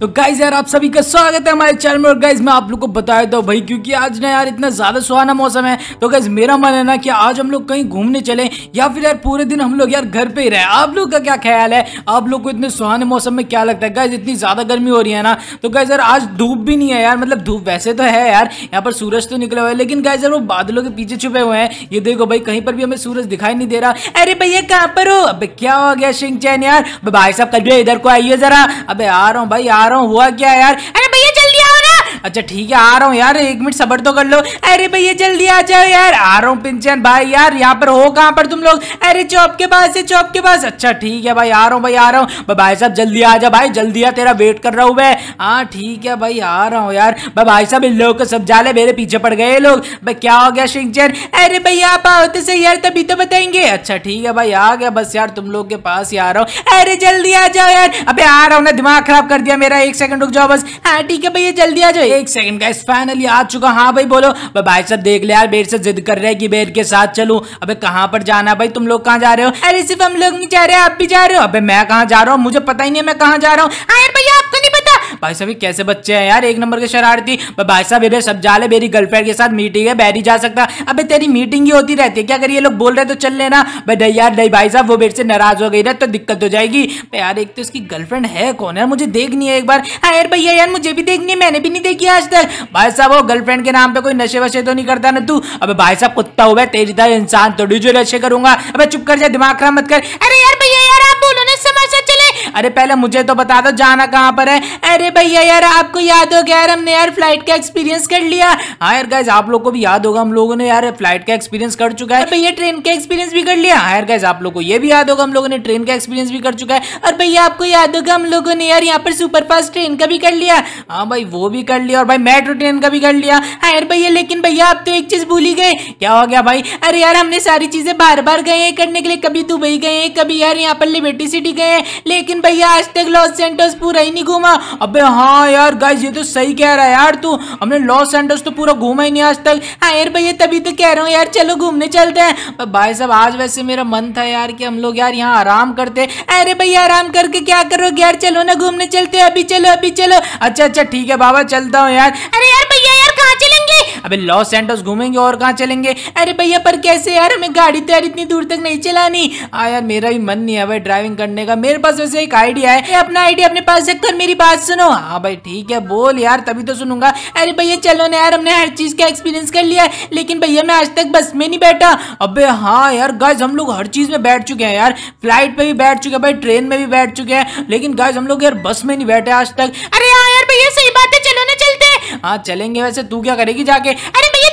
तो गाइज यार आप सभी का स्वागत है हमारे चैनल में और गाइज मैं आप लोग को बताया था भाई क्योंकि आज ना यार इतना ज़्यादा सुहाना मौसम है तो गाइज मेरा मन है ना कि आज हम लोग कहीं घूमने चले या फिर यार पूरे दिन हम लोग यार घर पे ही रहे आप लोग का क्या ख्याल है आप लोग को इतने सुहाने मौसम में क्या लगता है गाइज इतनी ज़्यादा गर्मी हो रही है ना तो गाइज यार आज धूप भी नहीं है यार मतलब धूप वैसे तो है यार यहाँ पर सूरज तो निकला हुआ है लेकिन गाइज यार वो बादलों के पीछे छुपे हुए हैं ये देखो भाई कहीं पर भी हमें सूरज दिखाई नहीं दे रहा अरे भैया कहाँ पर हो अब क्या हो गया सिंह चैन यार भाई साहब कल इधर को आइए जरा अब आ रहा हूँ भाई यार रहा हूँ हुआ क्या यार अरे भैया अच्छा ठीक है आ रहा हूँ यार एक मिनट सबर तो कर लो अरे भैया जल्दी आ जाओ यार आ रहा हूँ पिंचन भाई यार यहाँ पर हो कहाँ पर तुम लोग अरे चौप के पास है चौप के पास अच्छा ठीक है भाई आ रहा हूँ भाई आ रहा हूँ भाई साहब जल्दी आ जाओ भाई जल्दी आ तेरा वेट कर रहा हूँ मैं हाँ ठीक है भाई आ रहा हूँ यार भाई साहब इन लोगों को सब जाले मेरे पीछे पड़ गए लोग भाई क्या हो गया सिंचन अरे भैया आप आओ तो सही यार तभी तो बताएंगे अच्छा ठीक है भाई आ गया बस यार तुम लोग के पास ही आ रहा हूँ अरे जल्दी आ जाओ यार अबे आ रहा हूँ ना दिमाग खराब कर दिया मेरा एक सेकंड रुक जाओ बस हाँ ठीक है भैया जल्दी आ जाओ एक सेकंड गाइस फाइनली आ चुका हाँ भाई बोलो भाई साहब देख ले यार बेर से जिद कर रहे हैं कि बेर के साथ चलूं अबे कहाँ पर जाना भाई तुम लोग कहाँ जा रहे हो अरे सिर्फ हम लोग नहीं जा रहे आप भी जा रहे हो अबे मैं कहाँ जा रहा हूँ मुझे पता ही नहीं मैं कहाँ जा रहा हूँ भैया आपको नहीं पता भाई साहब कैसे बच्चे हैं यार एक नंबर के शरारती भाई साहब ये सब जाले मेरी गर्लफ्रेंड के साथ मीटिंग है बैरी जा सकता अबे तेरी मीटिंग ही होती रहती है क्या करिए लोग बोल रहे तो चल लेना भाई नहीं यार नहीं भाई साहब वो मेरे से नाराज हो गई ना तो दिक्कत हो जाएगी यार एक तो उसकी गर्लफ्रेंड है कौन है मुझे देखनी है एक बार हाँ यार भैया यार मुझे भी देखनी है मैंने भी नहीं देखी किया आज तक भाई साहब वो गर्लफ्रेंड के नाम पे कोई नशे वशे तो नहीं करता ना तू अबे भाई साहब कुत्ता हुआ तेरी तरह इंसान तो जो नशे करूंगा अबे चुप कर जा दिमाग खराब मत कर अरे यार भैया अरे पहले मुझे तो बता दो जाना कहाँ पर है अरे भैया यार आपको याद हो गया यार हमने यार फ्लाइट का एक्सपीरियंस कर लिया हाँ यार गैस आप लोग को भी याद होगा हम लोगों ने यार फ्लाइट का एक्सपीरियंस कर चुका है भैया ट्रेन का एक्सपीरियंस भी कर लिया हाँ यार गैस आप लोग को ये भी याद होगा हम लोगों ने ट्रेन का एक्सपीरियंस भी कर चुका है और भैया आपको याद होगा हम लोगों ने यार यहाँ पर सुपरफास्ट ट्रेन का भी कर लिया हाँ भाई वो भी कर लिया और भाई मेट्रो ट्रेन का भी कर लिया हाँ यार भैया लेकिन भैया आप तो एक चीज भूल ही गए क्या हो गया भाई अरे यार हमने सारी चीजें बार बार गए करने के लिए कभी दुबई गए कभी यार यहाँ पर लिबर्टी सिटी गए लेकिन भैया आज तक लॉस सेंटर्स पूरा ही नहीं घूमा अबे हाँ यार गाइज ये तो सही कह रहा है यार तू हमने लॉस सेंटर्स तो पूरा घूमा ही नहीं आज तक हाँ यार भैया तभी तो कह रहा हूँ यार चलो घूमने चलते हैं भाई साहब आज वैसे मेरा मन था यार कि हम लोग यार यहाँ आराम करते अरे भैया आराम करके क्या करोगे यार चलो ना घूमने चलते अभी चलो अभी चलो अच्छा अच्छा ठीक है बाबा चलता हूँ यार अरे यार भैया यार कहाँ चलेंगे अबे लॉस एंटोस घूमेंगे और कहाँ चलेंगे अरे भैया पर कैसे यार हमें गाड़ी तो यार इतनी दूर तक नहीं चलानी आ हाँ यार मेरा भी मन नहीं है भाई ड्राइविंग करने का मेरे पास वैसे एक आइडिया है अपना आइडिया अपने पास रखकर मेरी बात सुनो हाँ भाई ठीक है बोल यार तभी तो सुनूंगा अरे भैया चलो ना यार हमने हर चीज का एक्सपीरियंस कर लिया लेकिन भैया मैं आज तक बस में नहीं बैठा अबे हाँ यार गाइज हम लोग हर चीज में बैठ चुके हैं यार फ्लाइट पे भी बैठ चुके हैं भाई ट्रेन में भी बैठ चुके हैं लेकिन गाइज हम लोग यार बस में नहीं बैठे आज तक अरे हाँ यार भैया सही बात है चलो ना चलते हाँ चलेंगे वैसे तू क्या करेगी जाके अरे भैया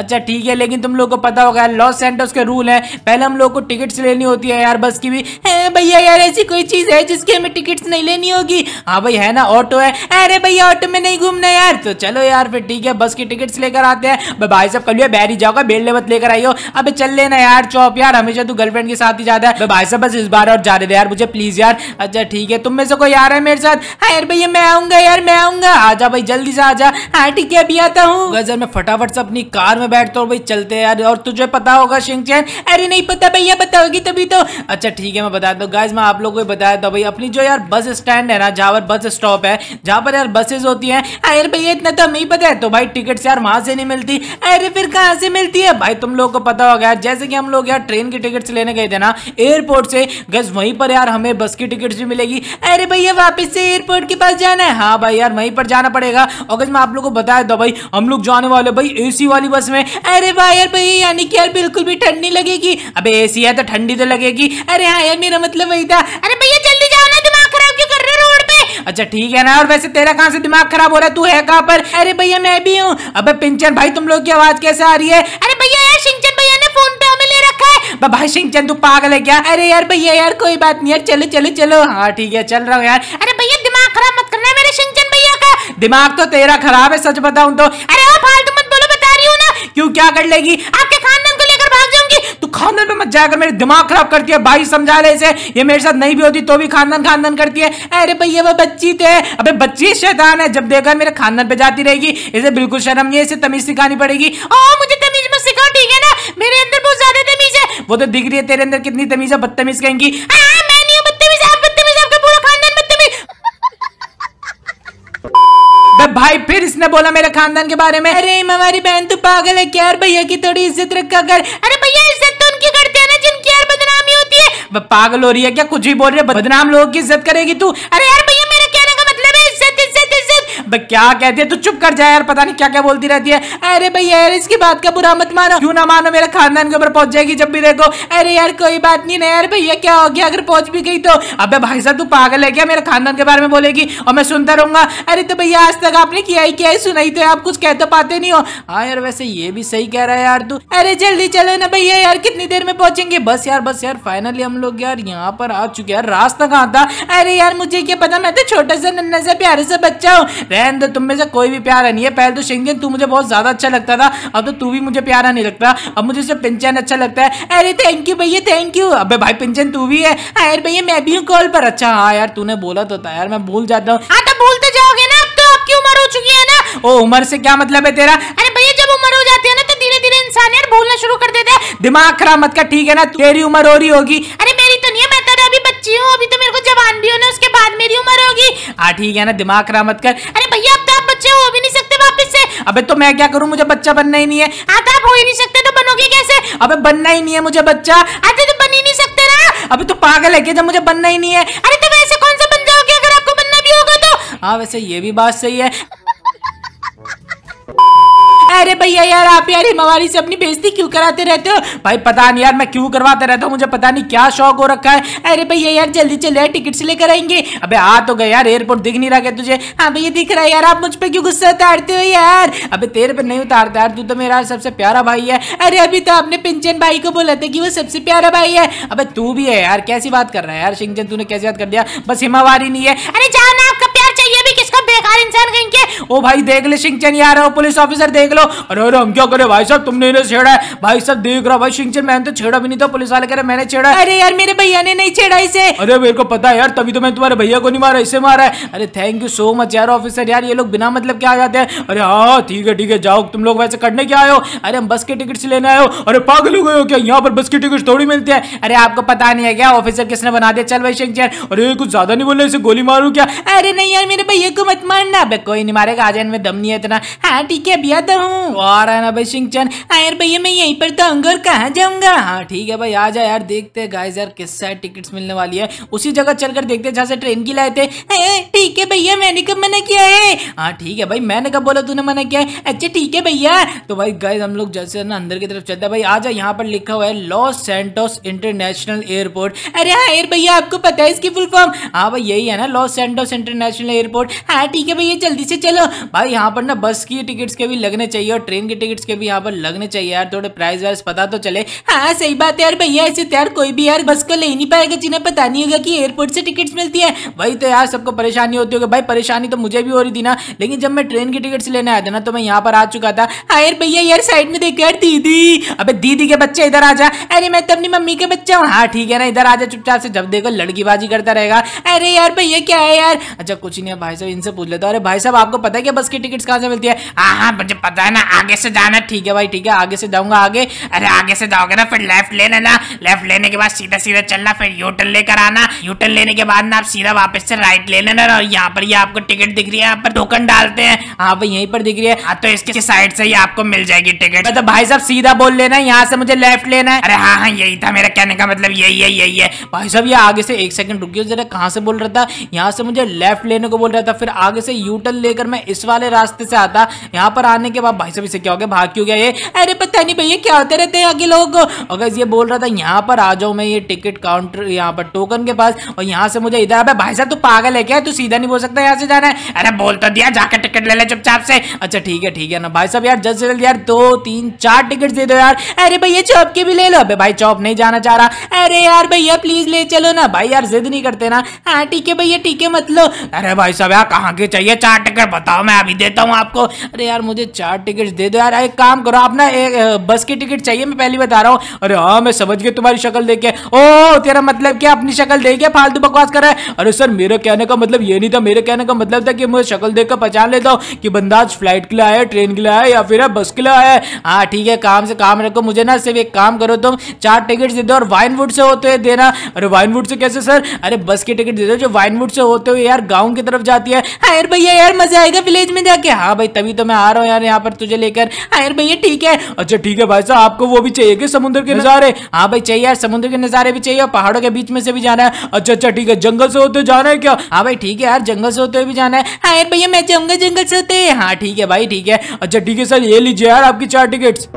अच्छा ठीक है लेकिन तुम लोग को पता होगा लॉस सेंटर्स के रूल है पहले हम लोग को टिकट्स लेनी होती है यार बस की भी भैया यार ऐसी कोई चीज है जिसकी हमें टिकट्स नहीं लेनी होगी हाँ भाई है ना ऑटो है अरे भैया ऑटो में नहीं घूमना यार तो चलो यार फिर ठीक है बस की टिकट्स लेकर आते हैं भाई साहब कल बैरी जाओगे बेल लेवत लेकर आई हो अब चल लेना यार चौप यार हमेशा तू गर्लफ्रेंड के साथ ही जाता है भाई साहब बस इस बार और जा रहे थे यार मुझे प्लीज यार अच्छा ठीक है तुम में से कोई आ रहा है मेरे साथ हाँ यार भैया मैं आऊंगा यार मैं आऊंगा आजा भाई जल्दी से आजा हाँ ठीक है अभी आता हूँ मैं फटाफट से अपनी कार में बैठता तो हूँ भाई चलते हैं यार और तुझे पता होगा शिंग चैन अरे नहीं पता भैया बताओगी तभी तो अच्छा ठीक है मैं बता दो गाइज मैं आप लोग को बता देता भाई अपनी जो यार बस स्टैंड है ना जहाँ पर बस स्टॉप है जहाँ पर यार बसेज होती है अरे भैया इतना तो हमें पता है तो भाई टिकट यार वहाँ से नहीं मिलती अरे फिर कहाँ से मिलती है भाई तुम लोग को पता होगा यार जैसे कि हम लोग यार ट्रेन की टिकट लेने गए थे ना एयरपोर्ट से गज वहीं पर यार हमें बस की टिकट भी मिलेगी अरे भैया वापस से एयरपोर्ट के पास जाना है हाँ भाई यार वहीं पर जाना पड़ेगा और गज मैं आप लोग को बताया था भाई हम लोग जाने वाले भाई एसी वाली बस में रहा है अरे वाह यार भाई यानी कि यार बिल्कुल भी ठंड नहीं लगेगी अबे एसी है तो ठंडी तो लगेगी अरे हाँ यार मेरा मतलब वही था अरे भैया जल्दी जाओ ना दिमाग खराब क्यों कर रहे हो रोड पे अच्छा ठीक है ना और वैसे तेरा कहाँ से दिमाग खराब हो रहा है तू है कहाँ पर अरे भैया मैं भी हूँ अब पिंचन भाई तुम लोग की आवाज कैसे आ रही है अरे भैया यार सिंचन भैया ने फोन पे हमें ले रखा है बाबा सिंचन तू पागल है क्या अरे यार भैया यार कोई बात नहीं यार चलो चलो चलो हाँ ठीक है चल रहा हूँ यार अरे भैया दिमाग खराब मत करना मेरे सिंचन भैया का दिमाग तो तेरा खराब है सच बताऊं तो अरे फालतू क्यों क्या कर लेगी आपके खानदान को लेकर भाग जाऊंगी तू खानदान पे मत जाकर मेरे दिमाग खराब करती है भाई समझा ले इसे ये मेरे साथ नहीं भी होती तो भी खानदान खानदान करती है अरे भैया वो बच्ची तो है अबे बच्ची शैतान है जब देखा मेरे खानदान पे जाती रहेगी इसे बिल्कुल शर्म नहीं है इसे तमीज सिखानी पड़ेगी ओ मुझे तमीज मत सिखाओ ठीक है ना मेरे अंदर बहुत ज्यादा तमीज है वो तो दिख रही है तेरे अंदर कितनी तमीज है बदतमीज कहेंगी भाई फिर इसने बोला मेरे खानदान के बारे में अरे हमारी बहन तो पागल है क्या भैया की थोड़ी इज्जत रखा कर अरे भैया इज्जत तो उनकी करते हैं ना जिनकी यार बदनामी होती है पागल हो रही है क्या कुछ भी बोल रहे बदनाम लोगों की इज्जत करेगी तू अरे यार भैया क्या कहती है तो चुप कर जाए यार पता नहीं क्या क्या बोलती रहती है अरे भैया यार इसकी बात का बुरा मत मानो क्यों ना मानो मेरे खानदान के ऊपर पहुंच जाएगी जब भी देखो अरे यार कोई बात नहीं ना यार भैया क्या हो गया अगर पहुंच भी गई तो अबे भाई साहब तू पागल है क्या मेरे खानदान के बारे में बोलेगी और मैं सुनता रहूंगा अरे तो भैया आज तक आपने किया ही क्या सुनाई तो आप कुछ कह तो पाते नहीं हो हाँ यार वैसे ये भी सही कह रहा है यार तू अरे जल्दी चलो ना भैया यार कितनी देर में पहुंचेंगे बस यार बस यार फाइनली हम लोग यार यहाँ पर आ चुके यार रास्ता कहाँ था अरे यार मुझे क्या पता मैं तो छोटा सा नन्ना सा प्यारा सा बच्चा हूँ बहन दे तुम में से कोई भी प्यारा नहीं है पहले तो शिंगन तू मुझे बहुत ज्यादा अच्छा लगता था अब तो तू भी मुझे प्यारा नहीं लगता अब मुझे सिर्फ पिंचन अच्छा लगता है अरे थैंक यू भैया थैंक यू अबे भाई पिंचन तू भी है यार भैया मैं भी हूँ कॉल पर अच्छा हाँ यार तूने बोला तो था यार मैं भूल जाता हूँ हाँ तो भूलते जाओगे ना अब तो आपकी उम्र हो चुकी है ना ओ उम्र से क्या मतलब है तेरा अरे भैया जब उम्र हो जाती है ना तो धीरे धीरे इंसान यार भूलना शुरू कर देता है दिमाग खराब मत कर ठीक है ना तेरी उम्र हो रही होगी अरे मेरी तो नहीं है मैं तो अभी बच्ची हूँ अभी तो मेरे को जवान भी होना उसके मेरी उम्र होगी हाँ ठीक है ना दिमाग खराब मत कर अरे भैया अब तो आप बच्चे हो भी नहीं सकते वापस से अबे तो मैं क्या करूँ मुझे बच्चा बनना ही नहीं है हाँ तो आप हो ही नहीं सकते तो बनोगे कैसे अबे बनना ही नहीं है मुझे बच्चा अरे हाँ, तो बन ही नहीं सकते ना अभी तो पागल है जब मुझे बनना ही नहीं है अरे तो वैसे कौन सा बन जाओगे अगर आपको बनना भी होगा तो हाँ वैसे ये भी बात सही है अरे भैया यार आप यार हिमावारी से अपनी बेजती क्यों कराते रहते हो भाई पता नहीं यार मैं क्यों करवाते रहता हूँ मुझे पता नहीं क्या शौक हो रखा है अरे भैया यार जल्दी चले टिकट से लेकर आएंगे अबे आ तो गए यार एयरपोर्ट दिख नहीं रहा है तुझे हाँ भैया दिख रहा है यार आप मुझ पर क्यों गुस्सा उतारते हो यार अबे तेरे पर नहीं उतारते यार तू तो मेरा सबसे प्यारा भाई है अरे अभी तो आपने पिंचन भाई को बोला था कि वो सबसे प्यारा भाई है अबे तू भी है यार कैसी बात कर रहा है यार सिंचन तूने कैसी बात कर दिया बस हिमावारी नहीं है अरे जाना आपका चार इंसान कहीं के ओ भाई देख ले सिंचन यार पुलिस ऑफिसर देख लो अरे अरे हम क्या करे भाई साहब तुमने इन्हें छेड़ा है भाई साहब देख रहा भाई सिंचन मैंने तो छेड़ा भी नहीं था पुलिस वाले कह रहे मैंने छेड़ा अरे यार मेरे भैया ने नहीं छेड़ा इसे अरे मेरे को पता है यार तभी तो मैं तुम्हारे भैया को नहीं मारा इसे मारा है अरे थैंक यू सो मच यार ऑफिसर यार ये लोग बिना मतलब क्या आ जाते हैं अरे हाँ ठीक है ठीक है जाओ तुम लोग वैसे करने क्या आयो अरे हम बस के टिकट लेने आयो अरे पागल हो गए हो क्या यहाँ पर बस की टिकट थोड़ी मिलती है अरे आपको पता नहीं है क्या ऑफिसर किसने बना दिया चल भाई सिंचन अरे कुछ ज्यादा नहीं बोल रहे इसे गोली मारू क्या अरे नहीं यार मेरे भैया को मत मार वरना बे कोई नहीं मारेगा आज इनमें दम नहीं है इतना हाँ ठीक है भैया तो हूँ और है ना भाई सिंह हाँ, यार भैया मैं यहीं पर तो अंगर कहाँ जाऊँगा हाँ ठीक है भाई आ जाए यार देखते गाइस यार किस साइड टिकट्स मिलने वाली है उसी जगह चल कर देखते जहाँ से ट्रेन की लाए थे ठीक है भैया मैंने कब मना किया है हाँ ठीक है भाई मैंने कब बोला तूने मना किया है अच्छा ठीक है भैया तो भाई गाइज हम लोग जैसे ना अंदर की तरफ चलते भाई आ जाए यहाँ पर लिखा हुआ है लॉस सेंटोस इंटरनेशनल एयरपोर्ट अरे हाँ यार भैया आपको पता है इसकी फुल फॉर्म हाँ भाई यही है ना लॉस सेंटोस इंटरनेशनल एयरपोर्ट हाँ ठीक ठीक है भैया जल्दी से चलो भाई यहाँ पर ना बस की टिकट्स के भी लगने चाहिए और ट्रेन के टिकट्स के भी यहाँ पर लगने चाहिए यार थोड़े प्राइस वाइस पता तो चले हाँ सही बात है यार भैया ऐसे तो यार कोई भी यार बस को ले नहीं पाएगा जिन्हें पता नहीं होगा कि एयरपोर्ट से टिकट्स मिलती है वही तो यार सबको परेशानी होती होगी भाई परेशानी तो मुझे भी हो रही थी ना लेकिन जब मैं ट्रेन की टिकट्स लेने आया था ना तो मैं यहाँ पर आ चुका था हाँ यार भैया यार साइड में देखो यार दीदी अबे दीदी के बच्चे इधर आ जा अरे मैं तो अपनी मम्मी के बच्चा हूँ हाँ ठीक है ना इधर आ जा चुपचाप से जब देखो लड़की बाजी करता रहेगा अरे यार भैया क्या है यार अच्छा कुछ नहीं है भाई साहब इनसे पूछ लेते तो अरे भाई साहब आपको पता है क्या बस की टिकट कहाँ से मिलती है हाँ हाँ मुझे पता है ना आगे से जाना ठीक है भाई ठीक है आगे से जाऊँगा आगे अरे आगे से जाओगे ना फिर लेफ्ट ले लेना लेफ्ट लेने के बाद सीधा सीधा चलना फिर यूटर्न लेकर आना यूटर्न लेने के बाद ना आप सीधा वापस से राइट ले लेना और यहाँ पर ही आपको टिकट दिख रही है यहाँ पर टोकन डालते हैं हाँ भाई यहीं पर दिख रही है हाँ, तो इसके साइड से ही आपको मिल जाएगी टिकट मतलब भाई साहब सीधा बोल लेना यहाँ से मुझे लेफ्ट लेना है अरे हाँ हाँ यही था मेरा कहने का मतलब यही है यही है भाई साहब ये आगे से एक सेकंड रुकिए जरा कहाँ से बोल रहा था यहाँ से मुझे लेफ्ट लेने को बोल रहा था फिर आगे से से यूटर्न लेकर मैं इस वाले रास्ते से आता यहाँ पर आने के बाद भाई साहब इसे क्या हो गया भाग क्यों गया ये अरे पता नहीं भैया क्या आते रहते हैं आगे लोग अगर ये बोल रहा था यहाँ पर आ जाओ मैं ये टिकट काउंटर यहाँ पर टोकन के पास और यहाँ से मुझे इधर अब भाई साहब तू पागल है क्या तू सीधा नहीं बोल सकता यहाँ से जाना है अरे बोल तो दिया जाकर टिकट ले ले चुपचाप से अच्छा ठीक है ठीक है ना भाई साहब यार जल्द से जल्द यार दो तीन चार टिकट दे दो यार अरे भैया चौप के भी ले लो अबे भाई चौप नहीं जाना चाह रहा अरे यार भैया प्लीज ले चलो ना भाई यार जिद नहीं करते ना हाँ ठीक है भैया ठीक है मतलब अरे भाई साहब यार कहाँ के चाहिए चार टिकट बताओ मैं अभी देता हूँ आपको अरे यार मुझे चार टिकट दे दो यार एक काम करो आप ना एक बस की टिकट चाहिए मैं पहली बता रहा हूँ अरे हाँ मैं समझ गया तुम्हारी शक्ल देख के ओ तेरा मतलब क्या अपनी शक्ल देख के फालतू बकवास कर रहा है अरे सर मेरा कहने का मतलब ये नहीं था मेरे कहने का मतलब था कि मुझे शक्ल देख कर पहचान लेता हूँ कि बंदा आज फ्लाइट के लिए आया ट्रेन के लिए आया या फिर बस के लिए आया हाँ ठीक है काम से काम रखो मुझे ना सिर्फ एक काम करो तुम चार टिकट दे दो और वाइनवुड से होते हुए देना अरे वाइनवुड से कैसे सर अरे बस की टिकट दे दो जो वाइनवुड से होते हुए यार गाँव की तरफ जाती है आयर भैया यार मजा आएगा विलेज में जाके हाँ भाई तभी तो मैं आ रहा हूँ यार यहाँ पर तुझे लेकर आयर भैया ठीक है अच्छा ठीक है भाई साहब आपको वो भी चाहिए समुद्र के नजारे हाँ भाई चाहिए यार समुद्र के नजारे भी चाहिए और पहाड़ों के बीच में से भी जाना है अच्छा अच्छा ठीक है जंगल से होते जाना है क्या हाँ भाई ठीक है यार जंगल से होते भी जाना है आयर भैया मैं जाऊंगा जंगल से होते हाँ ठीक है भाई ठीक है अच्छा ठीक है सर ये लीजिए यार आपकी चार टिकट्स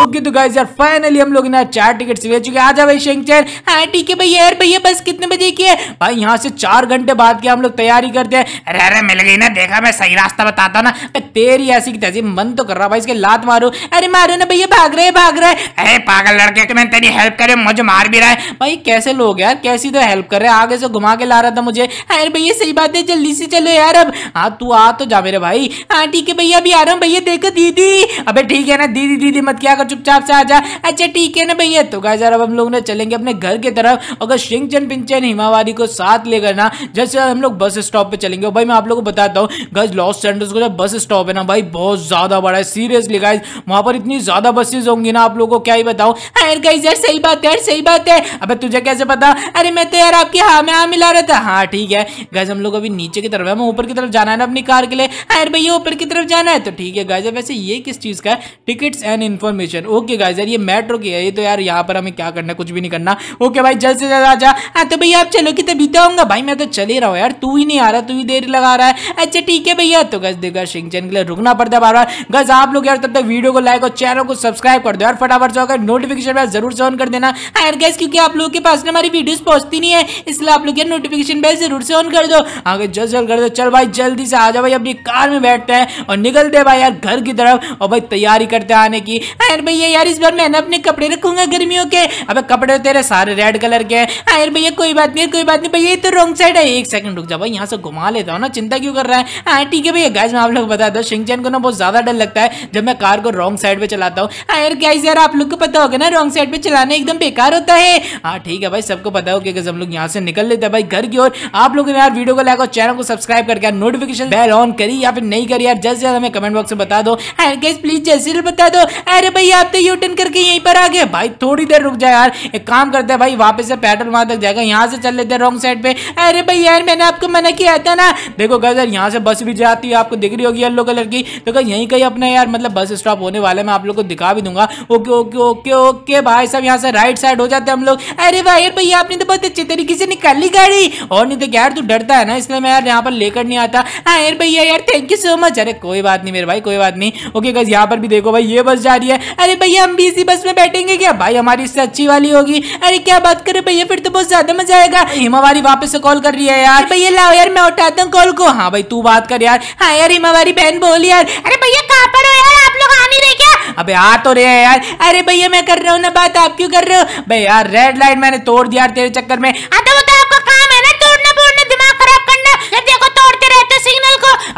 ओके तो गाइस यार फाइनली हम लोग ना चार टिकट ले चुके आ जा भाई शेंगचैन हाँ ठीक है भैया यार भैया बस कितने बजे की है भाई यहाँ से चार घंटे बाद के हम लोग तैयारी करते हैं अरे अरे मिल गई ना देखा मैं सही रास्ता बताता हूँ ना तेरी ऐसी की तहसीब मन तो कर रहा भाई इसके लात मारो अरे मारो ना भैया भाग रहे भाग रहे अरे पागल लड़के कि मैं तेरी हेल्प करे मुझे मार भी रहा है भाई कैसे लोग यार कैसी तो हेल्प कर रहे हैं आगे से घुमा के ला रहा था मुझे अरे भैया सही बात है जल्दी से चलो यार अब हाँ तू आ तो जा मेरे भाई हाँ ठीक है भैया अभी आ रहा हूँ भैया देखो दीदी अबे ठीक है ना दीदी दीदी मत क्या जाकर चुपचाप से आ जा अच्छा ठीक है ना भैया तो गाय अब हम लोग ना चलेंगे अपने घर की तरफ अगर श्रिंगचन पिंचन हिमावारी को साथ लेकर ना जैसे हम लोग बस स्टॉप पे चलेंगे भाई मैं आप लोग को बताता हूँ गज लॉस सेंटर्स को जब बस स्टॉप है ना भाई बहुत ज्यादा बड़ा है सीरियसली गाइज वहां पर इतनी ज्यादा बसेज होंगी ना आप लोगों को क्या ही बताओ यार गाइज यार सही बात है सही बात है अब तुझे कैसे पता अरे मैं तो यार आपके हाँ में हाँ मिला रहा था हाँ ठीक है गाइज हम लोग अभी नीचे की तरफ है ऊपर की तरफ जाना है ना अपनी कार के लिए अरे भैया ऊपर की तरफ जाना है तो ठीक है गाइज वैसे ये किस चीज का है tickets and information station okay guys यार ये मेट्रो की है ये तो यार यहाँ पर हमें क्या करना है कुछ भी नहीं करना ओके भाई जल्द से जल्द आ जा हाँ तो भैया आप चलो कि तभी तो आऊँगा भाई मैं तो चल ही रहा हूँ यार तू ही नहीं आ रहा तू ही देर लगा रहा है अच्छा ठीक है भैया तो गज देखा सिंचन के लिए रुकना पड़ता है बार बार गज आप लोग यार तब तक वीडियो को लाइक और चैनल को सब्सक्राइब कर दो यार फटाफट जाकर नोटिफिकेशन बेल जरूर से ऑन कर देना हाँ यार गैस क्योंकि आप लोगों के पास ना हमारी वीडियोस पहुंचती नहीं है इसलिए आप लोग यार नोटिफिकेशन बेल जरूर से ऑन कर दो आगे जल्द जल्द कर दो चल भाई जल्दी से आ जाओ भाई अपनी कार में बैठते हैं और निकलते हैं भाई यार घर की तरफ और भाई तैयारी करते आने की हाँ यार भैया यार इस बार मैं ना अपने कपड़े रखूंगा गर्मियों के अब कपड़े तेरे सारे रेड कलर के हैं हाँ यार भैया कोई बात नहीं कोई बात नहीं भैया ये तो रॉन्ग साइड है एक सेकंड रुक जा भाई यहाँ से घुमा लेता हूँ ना चिंता क्यों कर रहा है हाँ ठीक है भैया गैस मैं आप लोग बता दो शिंगचैन को ना बहुत ज्यादा डर लगता है जब मैं कार को रॉन्ग साइड पर चलाता हूँ हाँ यार गैस यार आप लोग को पता होगा ना रॉन्ग साइड पर चलाना एकदम बेकार होता है हाँ ठीक है भाई सबको पता होगा हम लोग यहाँ से निकल लेते हैं भाई घर की ओर आप लोगों ने यार वीडियो को लाइक और चैनल को सब्सक्राइब करके नोटिफिकेशन बेल ऑन करी या फिर नहीं करी यार जल्द से जल्द हमें कमेंट बॉक्स में बता दो हाँ गैस प्लीज जल्द से बता दो अरे भैया भी आते यू टर्न करके यहीं पर आ गया भाई थोड़ी देर रुक जाए यार एक काम करते हैं भाई वापस से पेट्रोल वहां तक जाएगा यहाँ से चल लेते हैं रॉन्ग साइड पे अरे भाई यार मैंने आपको मना किया था ना देखो गजर यहाँ से बस भी जाती है आपको दिख रही होगी येलो कलर की तो यहीं कहीं अपना यार मतलब बस स्टॉप होने वाला मैं आप लोग को दिखा भी दूंगा ओके ओके ओके ओके भाई साहब यहाँ से राइट साइड हो जाते हैं हम लोग अरे भाई भैया आपने तो बहुत अच्छे तरीके से निकाल ली गाड़ी और नहीं तो यार तू डरता है ना इसलिए मैं यार यहाँ पर लेकर नहीं आता हाँ, अरे भैया यार थैंक यू सो मच अरे कोई बात नहीं मेरे भाई कोई बात नहीं ओके गज यहाँ पर भी देखो भाई ये बस जा रही है अरे भैया हम बीसी बस में बैठेंगे क्या भाई हमारी इससे अच्छी वाली होगी अरे क्या बात करे भैया फिर तो बहुत ज्यादा मजा आएगा हिमावारी वापस से कॉल कर रही है यार भैया लाओ यार मैं उठाता हूँ कॉल को हाँ भाई तू बात कर यार हाँ यार हिमावारी बहन बोल यार अरे भैया कहाँ पर हो यार आप लोग आ नहीं रहे क्या अबे आ तो रहे हैं यार अरे भैया मैं कर रहा हूँ ना बात आप क्यों कर रहे हो भाई यार रेड लाइट मैंने तोड़ दिया तेरे चक्कर में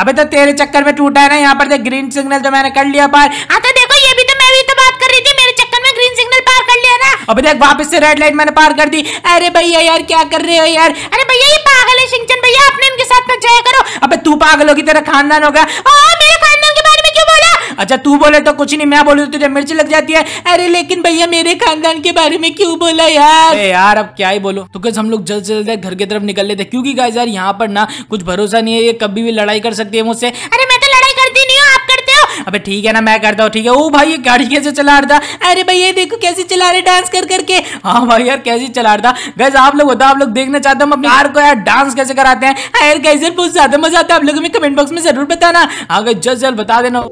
अबे तो तेरे चक्कर में टूटा है ना यहाँ पर देख ग्रीन सिग्नल तो मैंने कर लिया पार आता की तो बात कर रही थी मेरे चक्कर में ग्रीन सिग्नल पार कर लिया ना अब देख वापस से रेड लाइट मैंने पार कर दी अरे भैया यार क्या कर रहे हो यार अरे भैया ये पागल है सिंचन भैया अपने इनके साथ मत जाया करो अबे तू पागल होगी तेरा खानदान होगा अच्छा तू बोले तो कुछ नहीं मैं बोलू तो तुझे मिर्ची लग जाती है अरे लेकिन भैया मेरे खानदान के बारे में क्यों बोला यार अरे यार अब क्या ही बोलो तो कैसे हम लोग जल्द से जल्द घर की तरफ निकल लेते क्योंकि गाइस यार यहाँ पर ना कुछ भरोसा नहीं है ये कभी भी लड़ाई कर सकती है मुझसे अरे मैं तो लड़ाई करती नहीं हूँ अबे ठीक है ना मैं करता हूँ ठीक है ओ भाई ये गाड़ी कैसे चला रहा था अरे भाई ये देखो कैसे चला रहे डांस कर करके हाँ भाई यार कैसे चला रहा था वैसे आप लोग बताओ तो आप लोग देखना चाहते हम अपनी कार को यार डांस कैसे कराते हैं हाँ यार कैसे बहुत ज्यादा मजा आता है आप लोग कमेंट बॉक्स में जरूर बताना अगर हाँ जल्द जल्द बता देना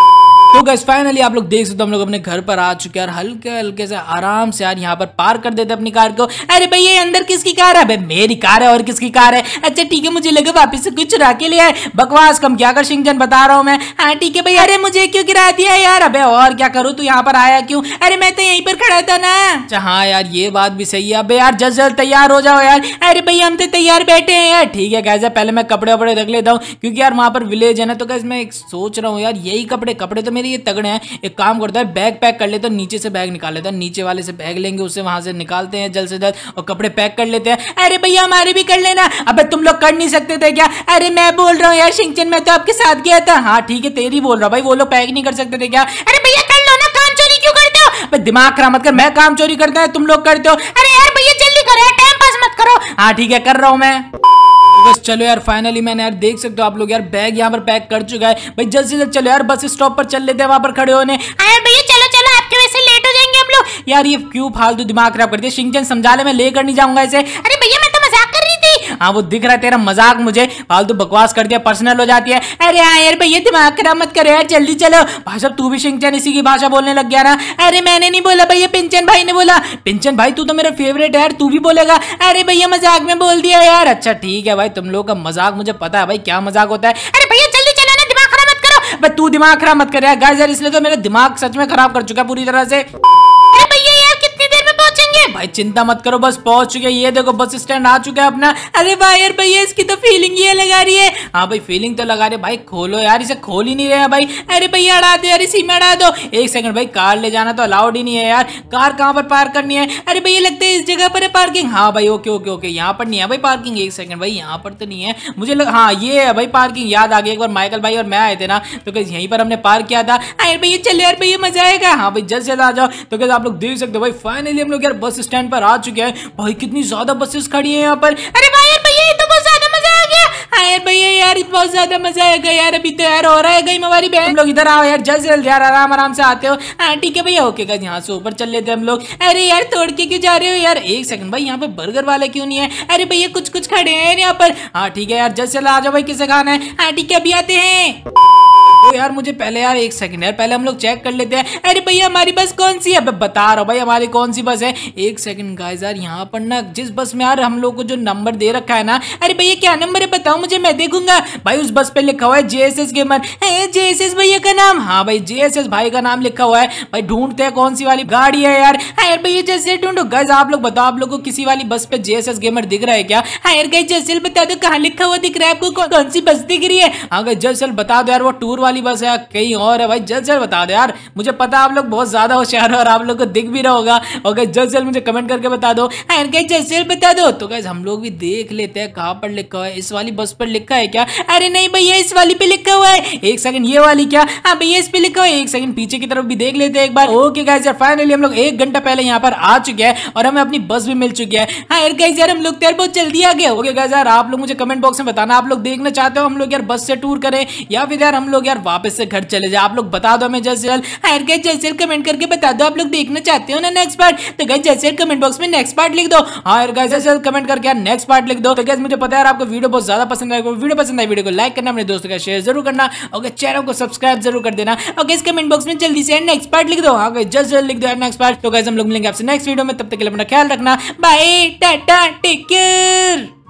तो गैस फाइनली आप लोग देख सकते हो हम लोग अपने घर पर आ चुके हैं और हल्के हल्के से आराम से यार यहाँ पर पार कर देते अपनी कार को अरे भाई ये अंदर किसकी कार है भाई मेरी कार है और किसकी कार है अच्छा ठीक है मुझे लगे वापस से कुछ चुरा के लिया है बकवास कम क्या कर सिंह बता रहा हूँ मैं हाँ ठीक है भाई अरे मुझे क्यों गिरा दिया यार अभी और क्या करूँ तू यहाँ पर आया क्यूँ अरे मैं तो यहीं पर खड़ा था ना अच्छा हाँ यार ये बात भी सही है अब यार जल्द जल्द तैयार हो जाओ यार अरे भाई हम तो तैयार बैठे हैं यार ठीक है कैसे पहले मैं कपड़े वपड़े रख लेता हूँ क्योंकि यार वहाँ पर विलेज है ना तो कैसे मैं सोच रहा हूँ यार यही कपड़े कपड़े तो मेरे ये तगड़े हैं एक काम करता है बैग पैक कर लेता है नीचे से बैग निकाल लेता है नीचे वाले से बैग लेंगे उसे वहां से निकालते हैं जल्द से जल्द और कपड़े पैक कर लेते हैं अरे भैया हमारे भी कर लेना अब तुम लोग कर नहीं सकते थे क्या अरे मैं बोल रहा हूँ यार सिंचन मैं तो आपके साथ गया था हाँ ठीक है तेरी बोल रहा भाई वो लोग पैक नहीं कर सकते थे क्या अरे भैया कर लो ना काम चोरी क्यों करते हो भाई दिमाग खराब मत कर मैं काम चोरी करता है तुम लोग करते हो अरे यार भैया जल्दी करो टाइम पास मत करो हाँ ठीक है कर रहा हूँ मैं बस चलो यार फाइनली मैंने यार देख सकते हो आप लोग यार बैग यहाँ पर पैक कर चुका है भाई जल्द से जल्द चलो यार बस स्टॉप पर चल लेते हैं वहाँ पर खड़े होने भैया चलो चलो आपके वैसे लेट हो जाएंगे हम लोग यार ये क्यों फालतू दिमाग खराब करते हैं सिंह समझा ले मैं लेकर नहीं जाऊंगा इसे अरे भैया हाँ वो दिख रहा है तेरा मजाक मुझे फालतू बकवास कर दिया पर्सनल हो जाती है अरे हाँ यार भैया दिमाग खराब मत करो यार जल्दी चलो भाई साहब तू भी सिंचन इसी की भाषा बोलने लग गया ना अरे मैंने नहीं बोला भैया पिंचन भाई ने बोला पिंचन भाई तू तो मेरा फेवरेट है यार तू भी बोलेगा अरे भैया मजाक में बोल दिया यार अच्छा ठीक है भाई तुम लोग का मजाक मुझे पता है भाई क्या मजाक होता है अरे भैया जल्दी चलो ना दिमाग खराब मत करो तू दिमाग खराब मत कर यार गाइस यार इसलिए तो मेरा दिमाग सच में खराब कर चुका है पूरी तरह से भाई चिंता मत करो बस पहुंच चुके ये देखो बस स्टैंड आ चुका है अपना अरे भाई यार भैया इसकी तो फीलिंग ये लगा रही है हाँ भाई फीलिंग तो लगा रही भाई खोलो यार इसे खोल ही नहीं रहे भाई अरे भैया अड़ा दो यार इसी में अड़ा दो एक सेकंड भाई कार ले जाना तो अलाउड ही नहीं है यार कार कहाँ पर पार्क करनी है अरे भैया लगता है इस जगह पर है पार्किंग हाँ भाई ओके ओके ओके यहाँ पर नहीं है भाई पार्किंग एक सेकंड भाई यहाँ पर तो नहीं है मुझे लग हाँ ये है भाई पार्किंग याद आ गई एक बार माइकल भाई और मैं आए थे ना तो कैसे यहीं पर हमने पार्क किया था अरे भैया चले यार भैया मजा आएगा हाँ भाई जल्द से जल्द आ जाओ तो कैसे आप लोग देख सकते हो भाई फाइनली हम लोग यार बस बस स्टैंड पर आ चुके हैं भाई कितनी ज्यादा बसेस खड़ी है यहाँ पर अरे भाई भैया ये तो बहुत ज्यादा मजा आ गया हाँ यार भैया यार बहुत ज्यादा मजा आएगा यार अभी तो यार हो रहा है गई हमारी बहन हम लोग इधर आओ यार जल्दी जल्दी यार आराम आराम से आते हो हाँ ठीक है भैया ओके गज यहाँ से ऊपर चल लेते हम लोग अरे यार तोड़ के क्यों जा रहे हो यार एक सेकंड भाई यहाँ पे बर्गर वाले क्यों नहीं है अरे भैया कुछ कुछ खड़े हैं यहाँ पर हाँ ठीक है यार जल्द आ जाओ भाई किसे खाना है हाँ ठीक है अभी आते हैं तो यार मुझे पहले यार एक सेकंड यार पहले हम लोग चेक कर लेते हैं अरे भैया हमारी बस कौन सी है बता रहा हूँ भाई हमारी कौन सी बस है एक सेकंड गाइस यार यहाँ पर ना जिस बस में यार हम लोग को जो नंबर दे रखा है ना अरे भैया क्या नंबर है बताओ मुझे मैं देखूंगा भाई उस बस पे लिखा हुआ है जेएसएस गेमर जेएसएस भैया का नाम हाँ भाई जेएसएस भाई का नाम लिखा हुआ है भाई ढूंढते हैं कौन सी वाली गाड़ी है यार हाँ यार भैया जैसे ढूंढो गज आप लोग बताओ आप लोग को किसी वाली बस पे जेएसएस गेमर दिख रहा है क्या हाँ यार गई जैसे बता दो कहाँ लिखा हुआ दिख रहा है आपको कौन सी बस दिख रही है हाँ जैसे बता दो यार वो टूर वाली वाली बस है कहीं और है भाई जल्द जल्द बता दो यार मुझे पता आप लोग बहुत ज़्यादा होशियार हो और आप लोग को दिख भी रहा होगा और गई जल्द जल्द मुझे कमेंट करके बता दो एंड जल्द बता दो तो गैस हम लोग भी देख लेते हैं कहाँ पर लिखा है इस वाली बस पर लिखा है क्या अरे नहीं भैया इस वाली पे लिखा हुआ है एक सेकंड ये वाली क्या हाँ भैया इस पे लिखा हुआ है एक सेकंड पीछे की तरफ भी देख लेते हैं एक बार ओके गाइस यार फाइनली हम लोग एक घंटा पहले यहाँ पर आ चुके हैं और हमें अपनी बस भी मिल चुकी है हाँ यार गाइस यार हम लोग तो यार बहुत जल्दी आ गए ओके गाइस यार आप लोग मुझे कमेंट बॉक्स में बताना आप लोग देखना चाहते हो हम लोग यार बस से टूर करें या फिर यार हम लोग यार वापस से घर चले जाए आप लोग बता दो हमें जैसे से गए जैसे कमेंट करके बता दो आप लोग देखना चाहते हो ना नेक्स्ट पार्ट तो गए जैसे कमेंट बॉक्स में नेक्स्ट पार्ट लिख दो हायर गए जल्द कमेंट करके यार नेक्स्ट पार्ट लिख दो तो गैस मुझे पता है आपको वीडियो बहुत ज्यादा पसंद आएगा वीडियो पसंद आए वीडियो को लाइक करना अपने दोस्तों का शेयर जरूर करना और चैनल को सब्सक्राइब जरूर कर देना और गैस कमेंट बॉक्स में जल्दी से नेक्स्ट पार्ट लिख दो हाँ जल्द जल्द लिख दो नेक्स्ट पार्ट तो गैस हम लोग मिलेंगे आपसे नेक्स्ट वीडियो में तब तक के लिए अपना ख्याल रखना बाय टाटा टेक केयर